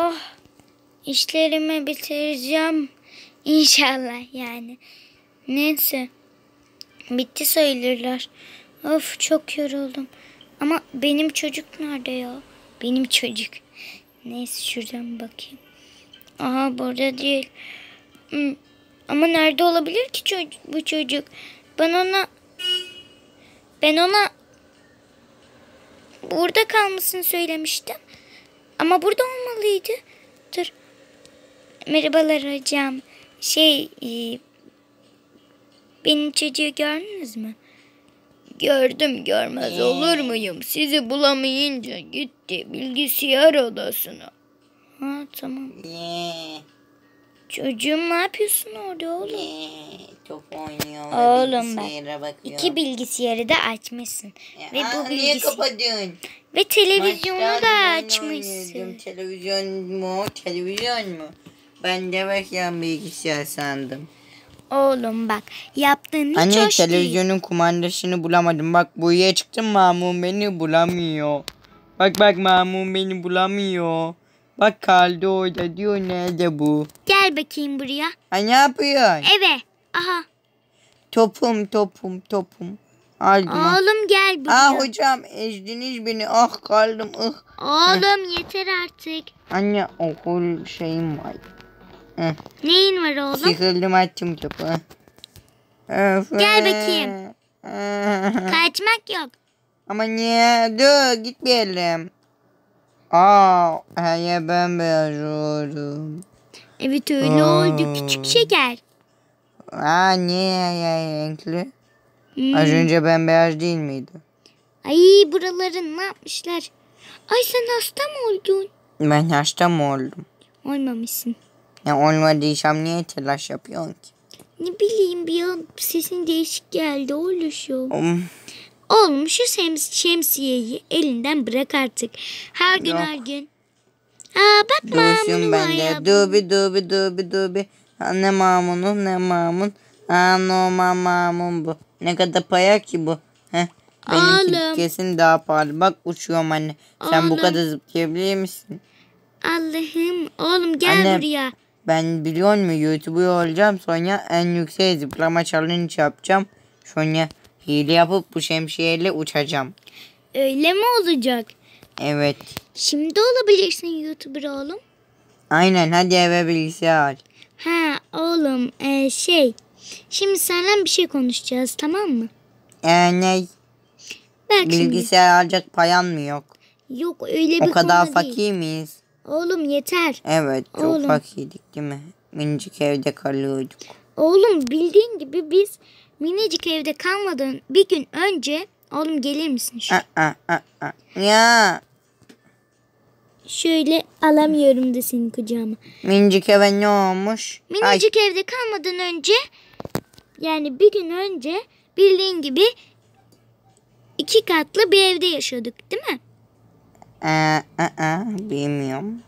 Oh işlerimi bitireceğim inşallah yani. Neyse bitti sayılırlar. Of çok yoruldum. Ama benim çocuk nerede ya? Benim çocuk. Neyse şuradan bakayım. Aha burada değil. Hmm, ama nerede olabilir ki bu çocuk? Ben ona ben ona burada kalmasını söylemiştim. Ama burada olmalıydı. Dur. Merhabalar hocam. Şey, e, benim çocuğu gördünüz mü? Gördüm görmez olur muyum? Sizi bulamayınca gitti bilgisayar odasına. Ha tamam. Çocuğum ne yapıyorsun orada oğlum? Top oynuyor. Oğlum bilgisayara bak. Bakıyor. İki bilgisayarı da açmışsın. Ya, ve aa, bu bilgisi... Niye kapadın? Ve televizyonu Maçtan da açmışsın. Televizyon mu? Televizyon mu? Ben de bakıyorum bilgisayar sandım. Oğlum bak yaptığın hiç Anne, hoş televizyonun değil. kumandasını bulamadım. Bak buraya çıktım Mamun beni bulamıyor. Bak bak Mamun beni bulamıyor. Bak kaldı orada diyor nerede bu? Gel bakayım buraya. Ha ne yapıyorsun? Eve. Aha. Topum topum topum. Aldım. Oğlum gel ah, buraya. Ah hocam ezdiniz beni. Ah kaldım. Ah. Oğlum Heh. yeter artık. Anne okul şeyim var. Heh. Neyin var oğlum? Sıkıldım attım topu. Of. Gel bakayım. Kaçmak yok. Ama niye? Dur gitmeyelim. Aa, hayır ben beyaz oldum. Evet öyle Aa. oldu küçük hmm. şeker. Aa, niye hayır renkli? Hmm. Az önce ben beyaz değil miydi? Ay buraların ne yapmışlar? Ay sen hasta mı oldun? Ben hasta mı oldum? Olmamışsın. Ya olmadıysam niye telaş yapıyorsun ki? Ne bileyim bir an sesin değişik geldi oluşum. Um. Oğlum şu şems şemsiyeyi elinden bırak artık. Her gün Yok. her gün. Aa bakma Dursun bende. Dubi dubi dubi dubi. Ha, ne mamunu ne mamun. Aa normal mamun bu. Ne kadar paya ki bu. Heh. Benimki Oğlum. kesin daha pahalı. Bak uçuyorum anne. Sen Oğlum. bu kadar zıplayabilir misin? Allah'ım oğlum gel Anne, buraya. Ben biliyor musun YouTube'u olacağım sonra en yüksek zıplama challenge yapacağım. Sonra Hile yapıp bu şemsiyeyle uçacağım. Öyle mi olacak? Evet. Şimdi olabilirsin YouTuber oğlum. Aynen hadi eve bilgisayar. Ha oğlum e, şey şimdi senden bir şey konuşacağız tamam mı? Ee ne? Bak bilgisayar şimdi. alacak payan mı yok? Yok öyle bir o konu O kadar fakir değil. miyiz? Oğlum yeter. Evet çok oğlum. fakirdik değil mi? Minicik evde kalıyorduk. Oğlum bildiğin gibi biz minicik evde kalmadan bir gün önce oğlum gelir misin? Şu? ya. Şöyle alamıyorum da seni kucağıma. Minicik eve ne olmuş? Minicik Ay. evde kalmadan önce yani bir gün önce bildiğin gibi iki katlı bir evde yaşadık değil mi? Ee, e, e, bilmiyorum.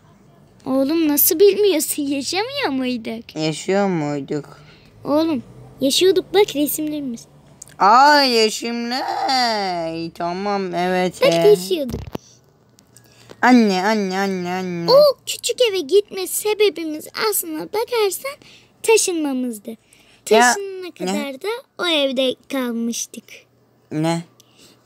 Oğlum nasıl bilmiyorsun? Yaşamıyor muyduk? Yaşıyor muyduk? Oğlum yaşıyorduk bak resimlerimiz. Aa yaşımlar. Tamam evet. Bak yaşıyorduk. Anne anne anne anne. O küçük eve gitme sebebimiz aslında bakarsan taşınmamızdı. Taşınana ya, kadar ne? da o evde kalmıştık. Ne?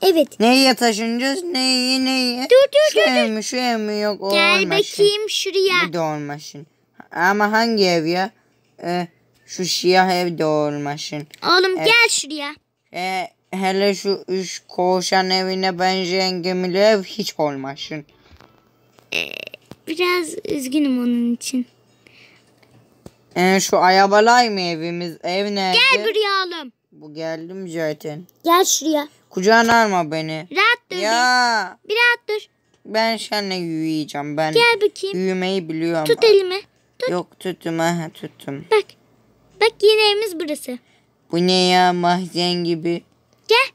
Evet. Neye taşınacağız? Neyi? Neyi? Dur dur şu dur. Ev mi, şu ev mi yok? O Gel bakayım şuraya. Bir da Ama hangi ev ya? Ee, şu siyah ev doğurmasın. Oğlum evet. gel şuraya. E, hele şu üç koşan evine benzeyen gemili ev hiç olmasın. E, biraz üzgünüm onun için. E, şu ayabalay mı evimiz? Ev nerede? Gel buraya oğlum. Bu geldim zaten. Gel şuraya. Kucağına alma beni. Rahat dur. Ya. Bir, rahat dur. Ben seninle yürüyeceğim. Ben Gel bakayım. Yürümeyi biliyorum. Tut elimi. Tut. Yok tuttum. Aha, tuttum. Bak Bak yine evimiz burası. Bu ne ya mahzen gibi. Gel.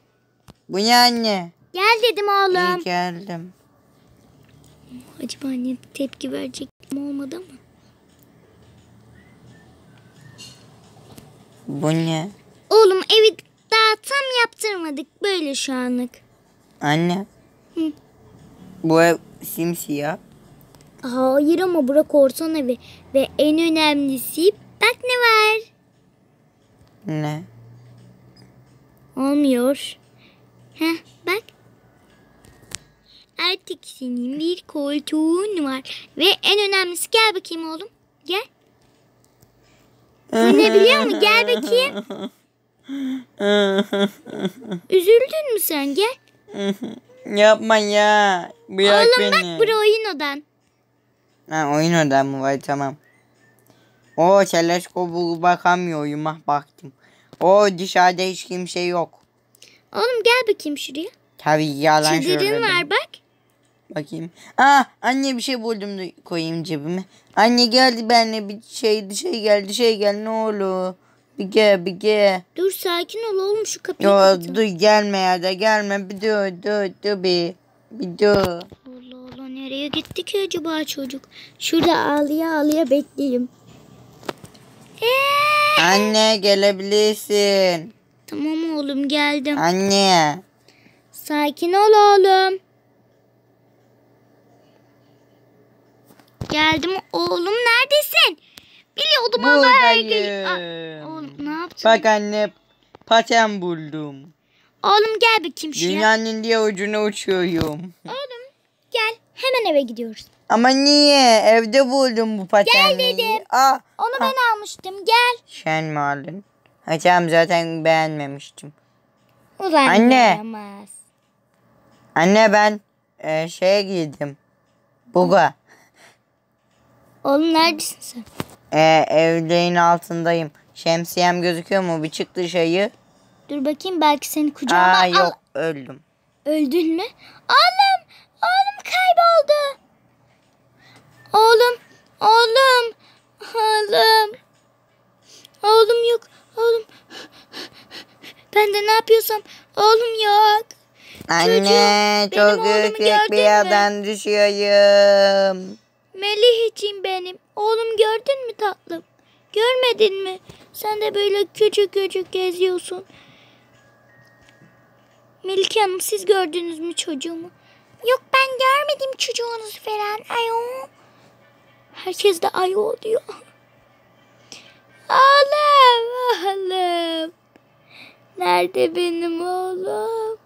Bu ne anne? Gel dedim oğlum. İyi geldim. Acaba anne tepki verecek mi olmadı mı? Bu ne? Oğlum evi daha tam yaptırmadık böyle şu anlık. Anne. Hı. Bu ev simsiyah. Hayır ama bırak korsan evi ve en önemlisi Bak ne var. Ne? Olmuyor. Heh bak. Artık senin bir koltuğun var. Ve en önemlisi gel bakayım oğlum. Gel. ne biliyor musun? Gel bakayım. Üzüldün mü sen? Gel. Yapma ya. Bırak Oğlum beni. bak bura oyun odan. Ha, oyun odam mı var tamam. O Selesko bul bakamıyorum ah baktım. O dışarıda hiç kimse yok. Oğlum gel bakayım şuraya. Tabii yalan Çadırın var bak. Bakayım. Ah anne bir şey buldum da koyayım cebime. Anne geldi benimle bir şey şey geldi şey gel ne olur. Bir gel bir gel. Dur sakin ol oğlum şu kapıyı Yo, kapatın. Dur gelme ya da gelme bir dur dur dur bir. Bir dur. Allah Allah nereye gitti ki acaba çocuk? Şurada ağlıya ağlıya bekleyeyim. Ee? Anne gelebilirsin. Tamam oğlum geldim. Anne. Sakin ol oğlum. Geldim oğlum neredesin? Biliyordum ama her gün. Bak anne paten buldum. Oğlum gel bakayım şuraya. Dünyanın diye ucuna uçuyorum. Oğlum gel hemen eve gidiyoruz. Ama niye? Evde buldum bu patenliği. Gel dedim. Aa, ah, Onu aa. Ah. ben almıştım. Gel. Sen mi aldın? Ha, tamam zaten beğenmemiştim. Ulan Anne. Yaramaz. Anne ben e, şeye girdim. Buga. Oğlum neredesin sen? E, evdeyin altındayım. Şemsiyem gözüküyor mu? Bir çık şeyi Dur bakayım belki seni kucağıma Aa, al. yok öldüm. Öldün mü? Oğlum! Oğlum kayboldu. Oğlum, oğlum, oğlum. Oğlum yok, oğlum. Ben de ne yapıyorsam oğlum yok. Anne Çocuğum, çok yüksek bir yerden düşüyorum. Melih için benim. Oğlum gördün mü tatlım? Görmedin mi? Sen de böyle küçük küçük geziyorsun. Melike Hanım siz gördünüz mü çocuğumu? Yok ben görmedim çocuğunuzu falan. Ayol. Herkes de ayo diyor. Oğlum, oğlum. Nerede benim oğlum?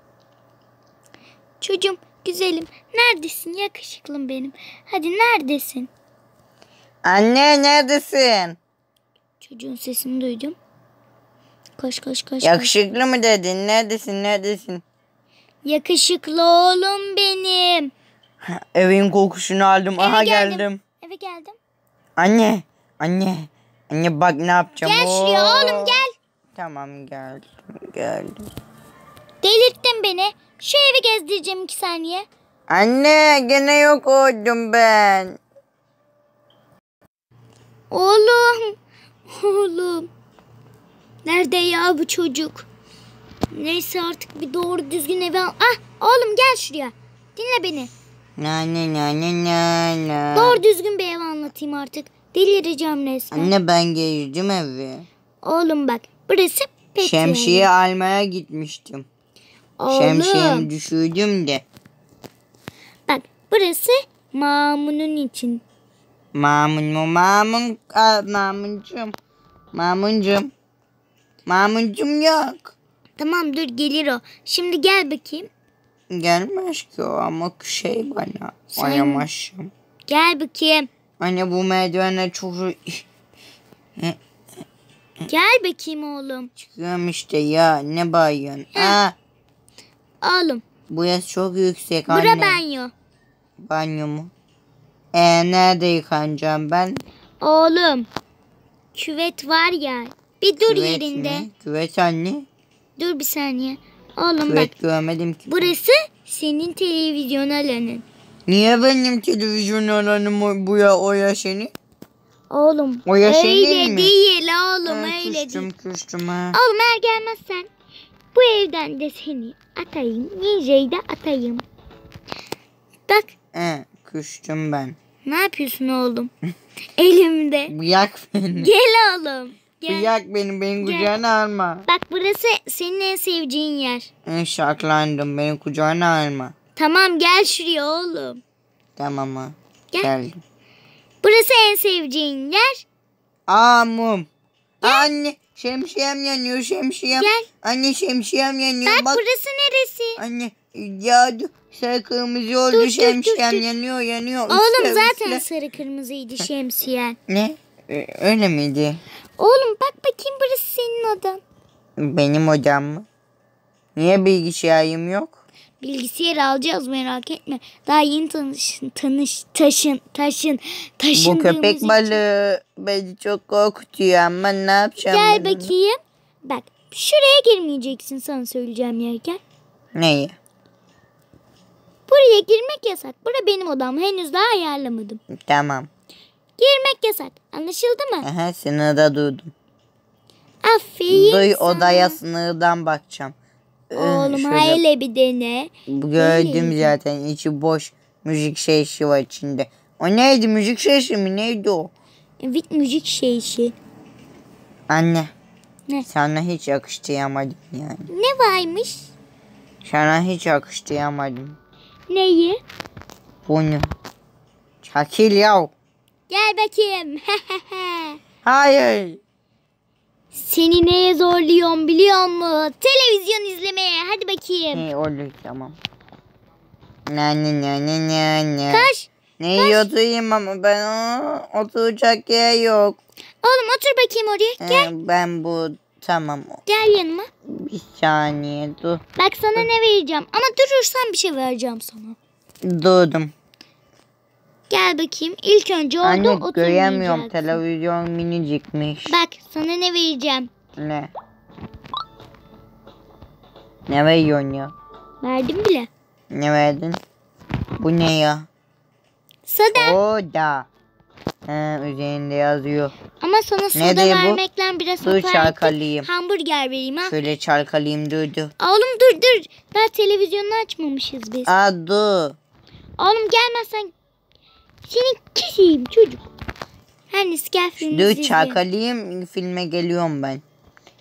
Çocuğum, güzelim. Neredesin yakışıklım benim? Hadi neredesin? Anne neredesin? Çocuğun sesini duydum. Koş koş koş. Yakışıklı koş. mı dedin? Neredesin? Neredesin? Yakışıklı oğlum benim. Evin kokusunu aldım. Eve Aha geldim. geldim. Eve geldim. Anne. Anne. Anne bak ne yapacağım. Gel şuraya Oo. oğlum gel. Tamam geldim. Geldim. Delirttin beni. Şu evi gezdireceğim iki saniye. Anne gene yok oldum ben. Oğlum. Oğlum. Nerede ya bu çocuk? Neyse artık bir doğru düzgün eve al. Ah oğlum gel şuraya. Dinle beni. La la la la la. Doğru düzgün bir ev anlatayım artık. Delireceğim resmen. Anne ben gezdim evi. Oğlum bak burası pek. Şemsiye almaya gitmiştim. Oğlum. Şemsiyemi düşürdüm de. Bak burası Mamun'un için. Mamun mu? Mamun, a, Mamuncum. Mamuncum. Mamuncum yok. Tamam dur gelir o. Şimdi gel bakayım gelmez ki o ama şey bana. Sen... Ayamaşım. Gel bakayım. Anne bu merdivenler çok... E- gel bakayım oğlum. Çıkıyorum işte ya ne bayıyorsun? Aa. Oğlum. Burası çok yüksek Bura anne. Bura banyo. Banyo mu? Ee nerede yıkanacağım ben? Oğlum. Küvet var ya. Bir dur küvet yerinde. Mi? Küvet anne. Dur bir saniye. Oğlum Küvet bak. görmedim ki. Burası senin televizyon alanın. Niye benim televizyon alanım bu ya o ya senin? Oğlum. O ya öyle mi? değil oğlum Ay, öyle küstüm, değil. Küstüm ha. Oğlum eğer gelmezsen bu evden de seni atayım. Ninja'yı da atayım. Bak. He, küstüm ben. Ne yapıyorsun oğlum? Elimde. Yak. beni. Gel oğlum. Bir yak benim beni kucağına alma. Bak burası senin en sevdiğin yer. E, şartlandım, beni kucağına alma. Tamam gel şuraya oğlum. Tamam ha. Gel. Geldim. Burası en sevdiğin yer. Aa mum. Anne şemsiyem yanıyor şemsiyem. Gel. Anne şemsiyem yanıyor. Bak, Bak. burası neresi? Anne yağdı sarı kırmızı oldu dur, şemsiyem dur, dur. yanıyor yanıyor. Oğlum üstüne, zaten üstüne. sarı kırmızıydı şemsiyen. Ne? öyle miydi? Oğlum bak bakayım burası senin odan. Benim odam mı? Niye bilgisayarım yok? Bilgisayar alacağız merak etme. Daha yeni tanış, tanış, taşın, taşın, taşın. Bu köpek için. beni çok korkutuyor ama ne yapacağım? Gel bununla? bakayım. Bak şuraya girmeyeceksin sana söyleyeceğim yerken. Neyi? Buraya girmek yasak. Bura benim odam. Henüz daha ayarlamadım. Tamam. Girmek yasak. Anlaşıldı mı? Aha, sınırda durdum. Aferin Duy sana. odaya sınırdan bakacağım. Oğlum Şöyle hayli bir dene. Gördüm Hayli. zaten içi boş müzik şeysi var içinde. O neydi müzik şeysi mi neydi o? Evet müzik şeysi. Anne Ne? sana hiç yakıştıramadım yani. Ne varmış? Sana hiç yakıştıramadım. Neyi? Bunu. Çakil yav. Gel bakayım. Hayır. Seni neye zorluyorum biliyor musun? Televizyon izlemeye. Hadi bakayım. İyi olur tamam. Ne ne ne ne ne ne. Kaş? Ne Kaç. ama ben o, oturacak yer yok. Oğlum otur bakayım oraya. Gel. Ee, ben bu tamam. Gel yanıma. Bir saniye dur. Bak sana dur. ne vereceğim ama durursan bir şey vereceğim sana. Durdum. Gel bakayım. İlk önce orada Anne, oturmayacaksın. Anne göremiyorum. Televizyon minicikmiş. Bak sana ne vereceğim. Ne? Ne veriyorsun ya? Verdim bile. Ne verdin? Bu ne ya? Soda. Soda. Ha, üzerinde yazıyor. Ama sana soda ne vermekten bu? biraz dur, çarkalayayım. Hamburger vereyim ha. Şöyle çarkalayayım dur dur. Oğlum dur dur. Daha televizyonu açmamışız biz. Aa dur. Oğlum gelmezsen seni keseyim çocuk. Her neyse gel filmi Dur çakalayayım filme geliyorum ben.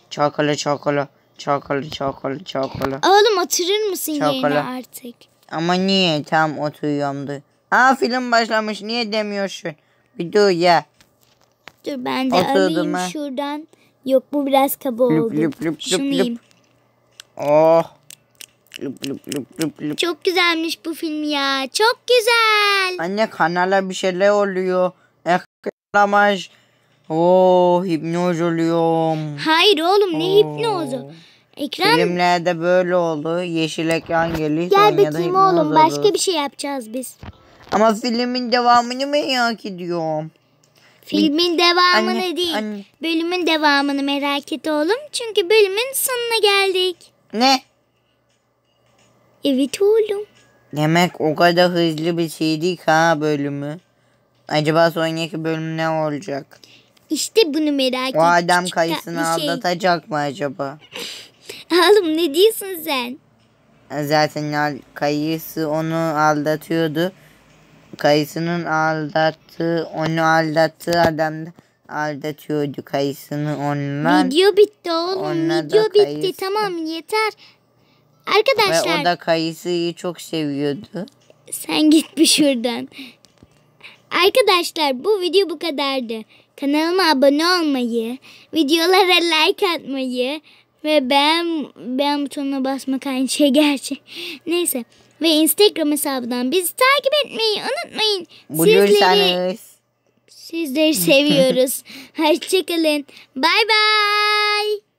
Çakala çakala. Çakala çakala çakala. Oğlum oturur musun çakala. yerine artık? Ama niye tam oturuyorumdu. Aa film başlamış niye demiyorsun? Bir dur ya. Dur ben de Oturdum alayım ha. şuradan. Yok bu biraz kaba oldu. Lüp, lüp, lüp, lüp, lüp. Oh. Çok güzelmiş bu film ya. Çok güzel. Anne kanala bir şeyler oluyor. Eklemaj. Oo hipnoz oluyorum. Hayır oğlum ne Oo. hipnozu? Ekran... Filmlerde böyle oldu. Yeşil ekran geliyor. Gel bakayım oğlum olur. başka bir şey yapacağız biz. Ama filmin devamını merak ediyorum. Filmin devamını anne, değil. Anne. Bölümün devamını merak et oğlum. Çünkü bölümün sonuna geldik. Ne? Evet oğlum. Demek o kadar hızlı bir şeydi ha bölümü. Acaba sonraki bölüm ne olacak? İşte bunu merak ettim. O adam kayısını şey. aldatacak mı acaba? Oğlum ne diyorsun sen? Zaten kayısı onu aldatıyordu. Kayısının aldattığı, onu aldattığı adam da aldatıyordu kayısını ondan. Video bitti oğlum. Onunla Video bitti. Tamam yeter. Arkadaşlar. Ve o da kayısıyı çok seviyordu. Sen git bir şuradan. Arkadaşlar bu video bu kadardı. Kanalıma abone olmayı, videolara like atmayı ve ben ben butonuna basmak aynı şey gerçi. Neyse ve Instagram hesabından bizi takip etmeyi unutmayın. Bulursanız. Sizleri, sizleri seviyoruz. Hoşçakalın. Bay bay.